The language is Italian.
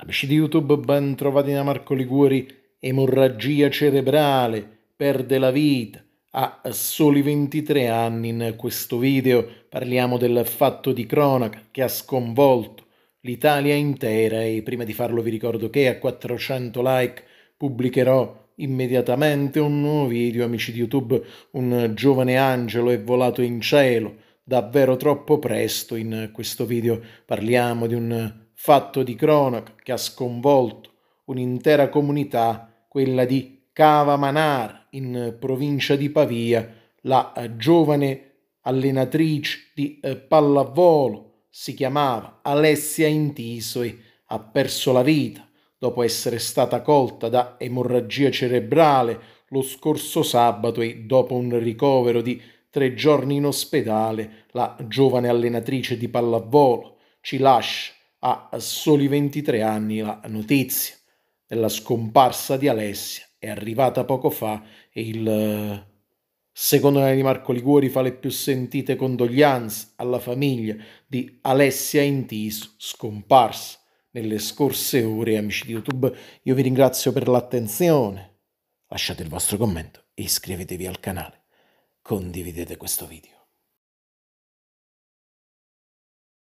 Amici di YouTube, ben trovati da Marco Liguori. Emorragia cerebrale, perde la vita. Ha soli 23 anni in questo video parliamo del fatto di cronaca che ha sconvolto l'Italia intera e prima di farlo vi ricordo che a 400 like pubblicherò immediatamente un nuovo video, amici di YouTube, un giovane angelo è volato in cielo davvero troppo presto in questo video parliamo di un fatto di cronaca che ha sconvolto un'intera comunità, quella di Cava Cavamanar in provincia di Pavia, la eh, giovane allenatrice di eh, pallavolo si chiamava Alessia Intiso e ha perso la vita dopo essere stata colta da emorragia cerebrale lo scorso sabato e dopo un ricovero di tre giorni in ospedale la giovane allenatrice di pallavolo ci lascia a soli 23 anni la notizia della scomparsa di Alessia è arrivata poco fa e il eh, secondo di Marco Liguori fa le più sentite condoglianze alla famiglia di Alessia Intiso, scomparsa nelle scorse ore. Amici di YouTube, io vi ringrazio per l'attenzione. Lasciate il vostro commento e iscrivetevi al canale. Condividete questo video.